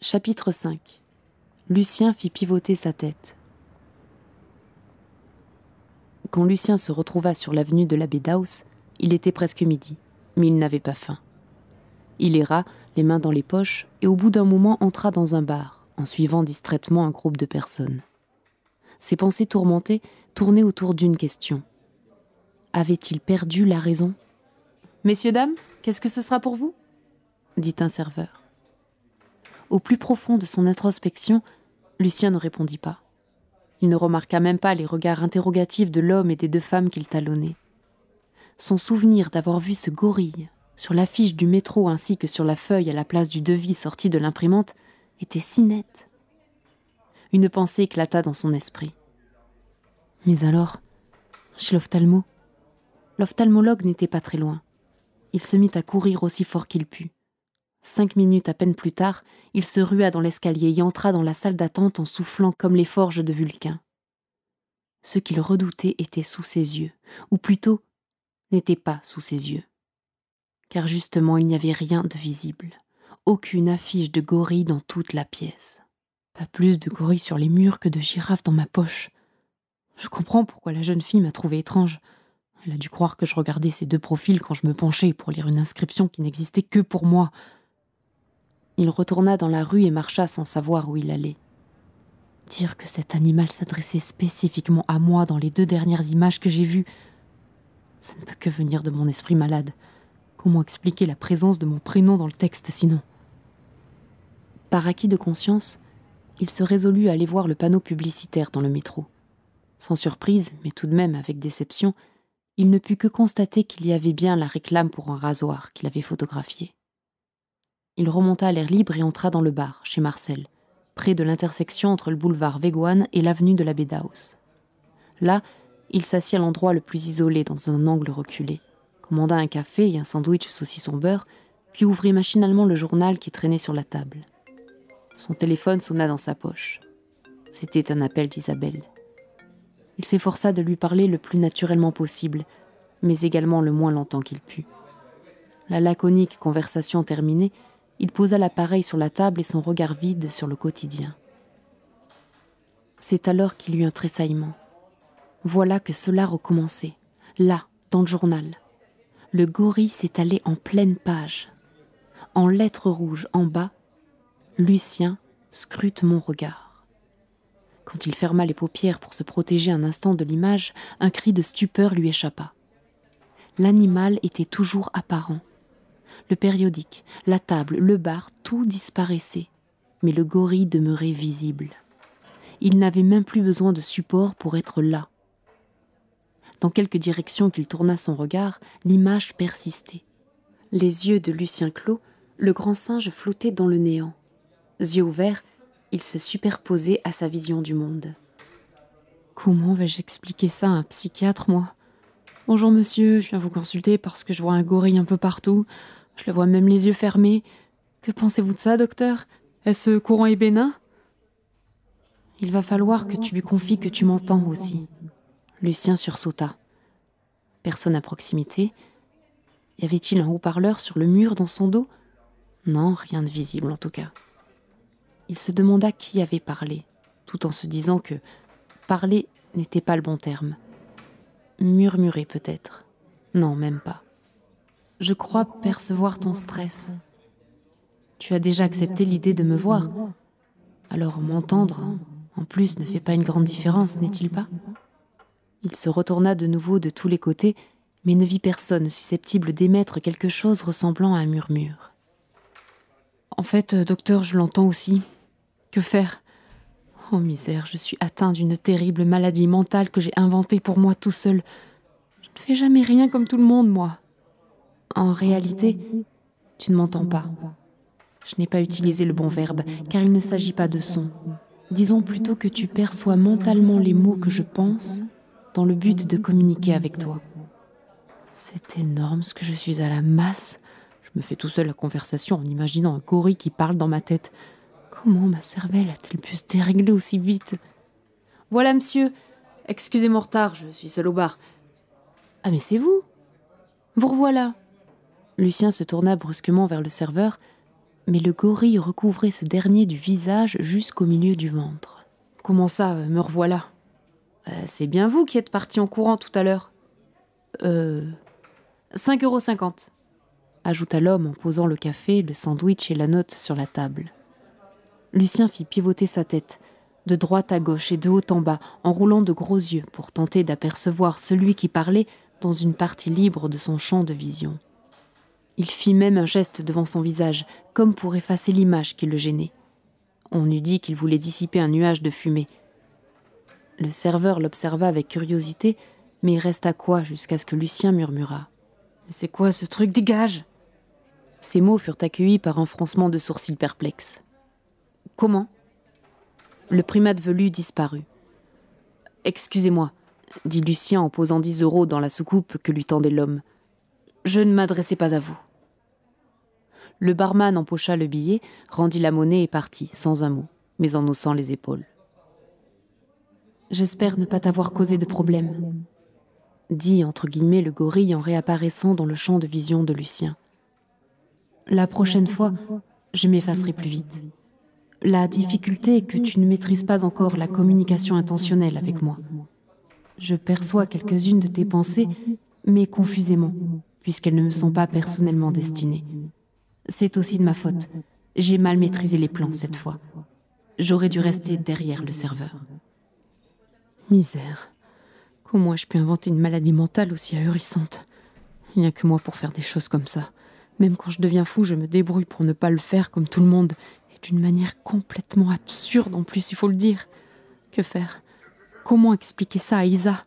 Chapitre 5 Lucien fit pivoter sa tête. Quand Lucien se retrouva sur l'avenue de l'abbé d'Aos, il était presque midi, mais il n'avait pas faim. Il erra, les mains dans les poches, et au bout d'un moment entra dans un bar, en suivant distraitement un groupe de personnes. Ses pensées tourmentées tournaient autour d'une question. Avait-il perdu la raison Messieurs, dames, qu'est-ce que ce sera pour vous dit un serveur au plus profond de son introspection, Lucien ne répondit pas. Il ne remarqua même pas les regards interrogatifs de l'homme et des deux femmes qu'il talonnait. Son souvenir d'avoir vu ce gorille sur l'affiche du métro ainsi que sur la feuille à la place du devis sorti de l'imprimante était si net. Une pensée éclata dans son esprit. Mais alors, chez l'ophtalmo L'ophtalmologue n'était pas très loin. Il se mit à courir aussi fort qu'il put. Cinq minutes à peine plus tard, il se rua dans l'escalier et entra dans la salle d'attente en soufflant comme les forges de Vulcain. Ce qu'il redoutait était sous ses yeux, ou plutôt n'était pas sous ses yeux. Car justement, il n'y avait rien de visible, aucune affiche de gorille dans toute la pièce. Pas plus de gorilles sur les murs que de girafes dans ma poche. Je comprends pourquoi la jeune fille m'a trouvé étrange. Elle a dû croire que je regardais ces deux profils quand je me penchais pour lire une inscription qui n'existait que pour moi. Il retourna dans la rue et marcha sans savoir où il allait. Dire que cet animal s'adressait spécifiquement à moi dans les deux dernières images que j'ai vues, ça ne peut que venir de mon esprit malade. Comment expliquer la présence de mon prénom dans le texte sinon Par acquis de conscience, il se résolut à aller voir le panneau publicitaire dans le métro. Sans surprise, mais tout de même avec déception, il ne put que constater qu'il y avait bien la réclame pour un rasoir qu'il avait photographié il remonta à l'air libre et entra dans le bar, chez Marcel, près de l'intersection entre le boulevard Végoine et l'avenue de la Daos. Là, il s'assit à l'endroit le plus isolé, dans un angle reculé, commanda un café et un sandwich saucisson beurre, puis ouvrit machinalement le journal qui traînait sur la table. Son téléphone sonna dans sa poche. C'était un appel d'Isabelle. Il s'efforça de lui parler le plus naturellement possible, mais également le moins longtemps qu'il put. La laconique conversation terminée, il posa l'appareil sur la table et son regard vide sur le quotidien. C'est alors qu'il eut un tressaillement. Voilà que cela recommençait, là, dans le journal. Le gorille s'étalait en pleine page. En lettres rouges en bas, Lucien scrute mon regard. Quand il ferma les paupières pour se protéger un instant de l'image, un cri de stupeur lui échappa. L'animal était toujours apparent, le périodique, la table, le bar, tout disparaissait, mais le gorille demeurait visible. Il n'avait même plus besoin de support pour être là. Dans quelque direction qu'il tourna son regard, l'image persistait. Les yeux de Lucien Clos, le grand singe flottait dans le néant. Yeux ouverts, il se superposait à sa vision du monde. Comment vais-je expliquer ça à un psychiatre, moi Bonjour monsieur, je viens vous consulter parce que je vois un gorille un peu partout. Je le vois même les yeux fermés. Que pensez-vous de ça, docteur Est-ce courant et bénin Il va falloir que tu lui confies que tu m'entends aussi. Lucien sursauta. Personne à proximité. Y avait-il un haut-parleur sur le mur dans son dos Non, rien de visible en tout cas. Il se demanda qui avait parlé, tout en se disant que parler n'était pas le bon terme. Murmurer peut-être. Non, même pas. Je crois percevoir ton stress. Tu as déjà accepté l'idée de me voir. Alors m'entendre, en plus, ne fait pas une grande différence, n'est-il pas Il se retourna de nouveau de tous les côtés, mais ne vit personne susceptible d'émettre quelque chose ressemblant à un murmure. En fait, docteur, je l'entends aussi. Que faire Oh misère, je suis atteint d'une terrible maladie mentale que j'ai inventée pour moi tout seul. Je ne fais jamais rien comme tout le monde, moi. En réalité, tu ne m'entends pas. Je n'ai pas utilisé le bon verbe, car il ne s'agit pas de son. Disons plutôt que tu perçois mentalement les mots que je pense dans le but de communiquer avec toi. C'est énorme ce que je suis à la masse. Je me fais tout seul la conversation en imaginant un gorille qui parle dans ma tête. Comment ma cervelle a-t-elle pu se dérégler aussi vite Voilà, monsieur. Excusez mon retard, je suis seul au bar. Ah, mais c'est vous Vous revoilà. Lucien se tourna brusquement vers le serveur, mais le gorille recouvrait ce dernier du visage jusqu'au milieu du ventre. Comment ça, euh, me revoilà euh, C'est bien vous qui êtes parti en courant tout à l'heure. Euh. 5,50 euros, ajouta l'homme en posant le café, le sandwich et la note sur la table. Lucien fit pivoter sa tête, de droite à gauche et de haut en bas, en roulant de gros yeux pour tenter d'apercevoir celui qui parlait dans une partie libre de son champ de vision. Il fit même un geste devant son visage, comme pour effacer l'image qui le gênait. On eût dit qu'il voulait dissiper un nuage de fumée. Le serveur l'observa avec curiosité, mais il resta quoi jusqu'à ce que Lucien murmura. Mais c'est quoi ce truc Dégage Ces mots furent accueillis par un froncement de sourcils perplexes. Comment Le primate velu disparut. Excusez-moi, dit Lucien en posant dix euros dans la soucoupe que lui tendait l'homme. Je ne m'adressais pas à vous. Le barman empocha le billet, rendit la monnaie et partit, sans un mot, mais en haussant les épaules. J'espère ne pas t'avoir causé de problème, dit entre guillemets le gorille en réapparaissant dans le champ de vision de Lucien. La prochaine fois, je m'effacerai plus vite. La difficulté est que tu ne maîtrises pas encore la communication intentionnelle avec moi. Je perçois quelques-unes de tes pensées, mais confusément, puisqu'elles ne me sont pas personnellement destinées. C'est aussi de ma faute. J'ai mal maîtrisé les plans cette fois. J'aurais dû rester derrière le serveur. Misère. Comment ai-je pu inventer une maladie mentale aussi ahurissante Il n'y a que moi pour faire des choses comme ça. Même quand je deviens fou, je me débrouille pour ne pas le faire comme tout le monde, et d'une manière complètement absurde en plus, il faut le dire. Que faire Comment expliquer ça à Isa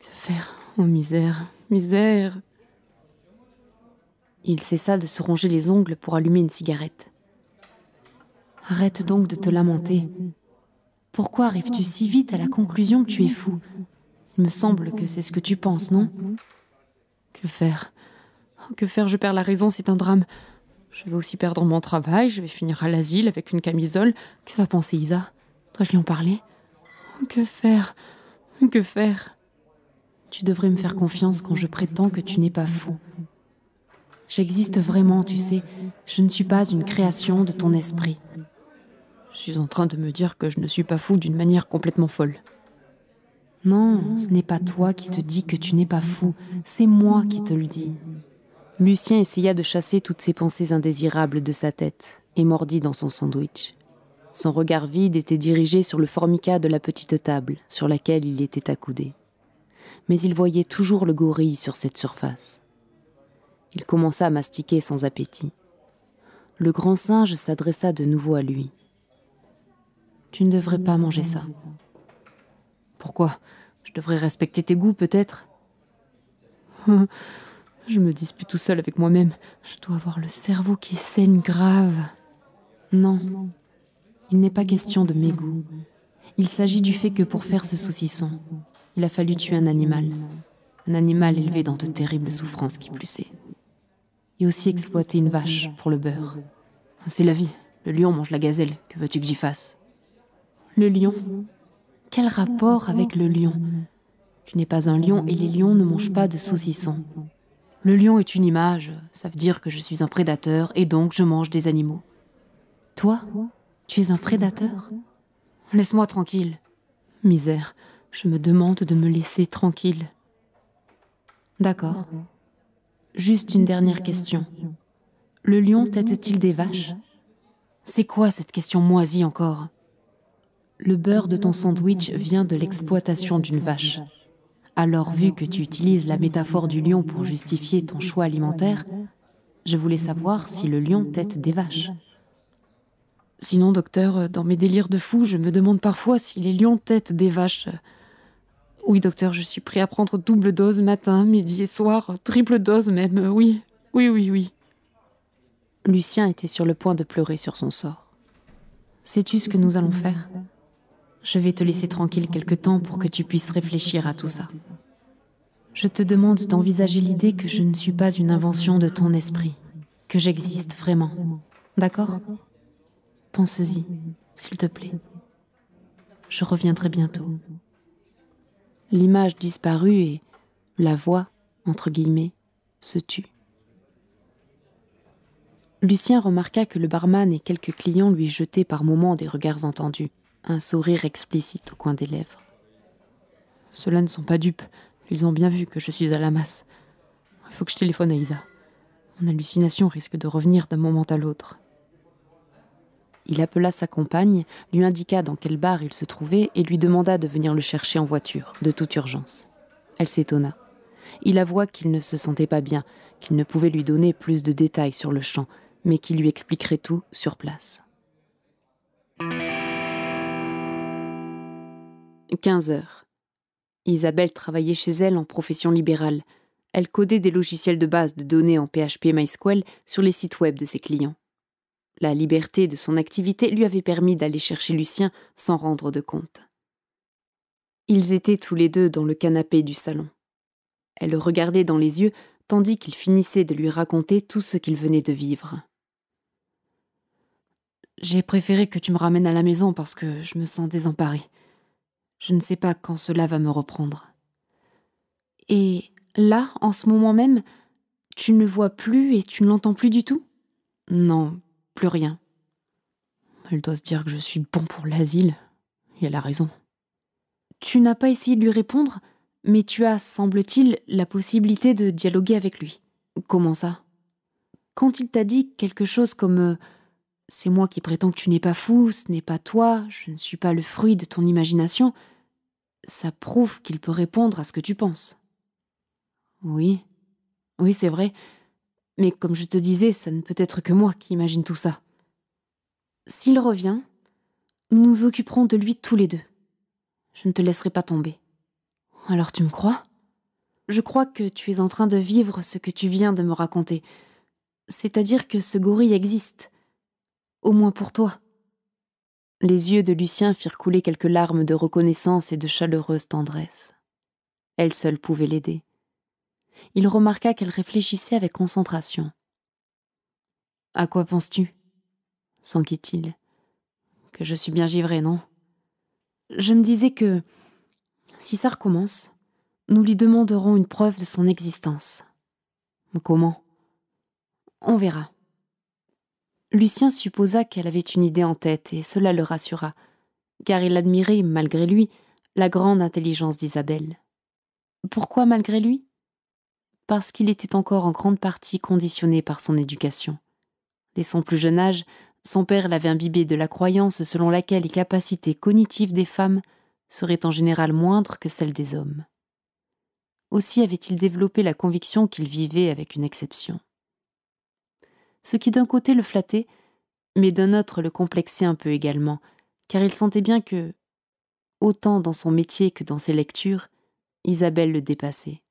Que faire Oh misère, misère il cessa de se ronger les ongles pour allumer une cigarette. Arrête donc de te lamenter. Pourquoi arrives-tu si vite à la conclusion que tu es fou Il me semble que c'est ce que tu penses, non Que faire oh, Que faire Je perds la raison, c'est un drame. Je vais aussi perdre mon travail, je vais finir à l'asile avec une camisole. Que va penser Isa Dois-je lui en parler oh, Que faire Que faire Tu devrais me faire confiance quand je prétends que tu n'es pas fou. J'existe vraiment, tu sais. Je ne suis pas une création de ton esprit. Je suis en train de me dire que je ne suis pas fou d'une manière complètement folle. Non, ce n'est pas toi qui te dis que tu n'es pas fou, c'est moi qui te le dis. Lucien essaya de chasser toutes ces pensées indésirables de sa tête et mordit dans son sandwich. Son regard vide était dirigé sur le formica de la petite table sur laquelle il était accoudé. Mais il voyait toujours le gorille sur cette surface. Il commença à mastiquer sans appétit. Le grand singe s'adressa de nouveau à lui. Tu ne devrais pas manger ça. Pourquoi Je devrais respecter tes goûts, peut-être Je me dispute tout seul avec moi-même. Je dois avoir le cerveau qui saigne grave. Non, il n'est pas question de mes goûts. Il s'agit du fait que pour faire ce saucisson, il a fallu tuer un animal. Un animal élevé dans de terribles souffrances qui plus est et aussi exploiter une vache pour le beurre. C'est la vie. Le lion mange la gazelle. Que veux-tu que j'y fasse Le lion Quel rapport avec le lion Tu n'es pas un lion et les lions ne mangent pas de saucisson. Le lion est une image. Ça veut dire que je suis un prédateur et donc je mange des animaux. Toi Tu es un prédateur Laisse-moi tranquille. Misère, je me demande de me laisser tranquille. D'accord. Juste une dernière question. Le lion tête-t-il des vaches C'est quoi cette question moisie encore Le beurre de ton sandwich vient de l'exploitation d'une vache. Alors vu que tu utilises la métaphore du lion pour justifier ton choix alimentaire, je voulais savoir si le lion tête des vaches. Sinon, docteur, dans mes délires de fou, je me demande parfois si les lions têtent des vaches. Oui, docteur, je suis prêt à prendre double dose matin, midi et soir, triple dose même, oui, oui, oui, oui. Lucien était sur le point de pleurer sur son sort. Sais-tu ce que nous allons faire Je vais te laisser tranquille quelque temps pour que tu puisses réfléchir à tout ça. Je te demande d'envisager l'idée que je ne suis pas une invention de ton esprit, que j'existe vraiment. D'accord Pense-y, s'il te plaît. Je reviendrai bientôt l'image disparut et la voix, entre guillemets, se tut. Lucien remarqua que le barman et quelques clients lui jetaient par moments des regards entendus, un sourire explicite au coin des lèvres. Ceux-là ne sont pas dupes, ils ont bien vu que je suis à la masse. Il faut que je téléphone à Isa. Mon hallucination risque de revenir d'un moment à l'autre. Il appela sa compagne, lui indiqua dans quel bar il se trouvait et lui demanda de venir le chercher en voiture, de toute urgence. Elle s'étonna. Il avoua qu'il ne se sentait pas bien, qu'il ne pouvait lui donner plus de détails sur le champ, mais qu'il lui expliquerait tout sur place. 15 heures. Isabelle travaillait chez elle en profession libérale. Elle codait des logiciels de base de données en PHP MySQL sur les sites web de ses clients. La liberté de son activité lui avait permis d'aller chercher Lucien sans rendre de compte. Ils étaient tous les deux dans le canapé du salon. Elle le regardait dans les yeux tandis qu'il finissait de lui raconter tout ce qu'il venait de vivre. J'ai préféré que tu me ramènes à la maison parce que je me sens désemparée. Je ne sais pas quand cela va me reprendre. Et là, en ce moment même, tu ne vois plus et tu ne l'entends plus du tout Non, plus rien. Elle doit se dire que je suis bon pour l'asile, et elle a raison. Tu n'as pas essayé de lui répondre, mais tu as, semble-t-il, la possibilité de dialoguer avec lui. Comment ça Quand il t'a dit quelque chose comme euh, C'est moi qui prétends que tu n'es pas fou, ce n'est pas toi, je ne suis pas le fruit de ton imagination, ça prouve qu'il peut répondre à ce que tu penses. Oui, oui, c'est vrai. Mais comme je te disais, ça ne peut être que moi qui imagine tout ça. S'il revient, nous nous occuperons de lui tous les deux. Je ne te laisserai pas tomber. Alors tu me crois Je crois que tu es en train de vivre ce que tu viens de me raconter. C'est-à-dire que ce gorille existe. Au moins pour toi. Les yeux de Lucien firent couler quelques larmes de reconnaissance et de chaleureuse tendresse. Elle seule pouvait l'aider il remarqua qu'elle réfléchissait avec concentration. À quoi penses-tu s'enquit-il. Que je suis bien givré, non Je me disais que, si ça recommence, nous lui demanderons une preuve de son existence. Comment On verra. Lucien supposa qu'elle avait une idée en tête et cela le rassura, car il admirait, malgré lui, la grande intelligence d'Isabelle. Pourquoi malgré lui parce qu'il était encore en grande partie conditionné par son éducation. Dès son plus jeune âge, son père l'avait imbibé de la croyance selon laquelle les capacités cognitives des femmes seraient en général moindres que celles des hommes. Aussi avait-il développé la conviction qu'il vivait avec une exception. Ce qui d'un côté le flattait, mais d'un autre le complexait un peu également, car il sentait bien que, autant dans son métier que dans ses lectures, Isabelle le dépassait.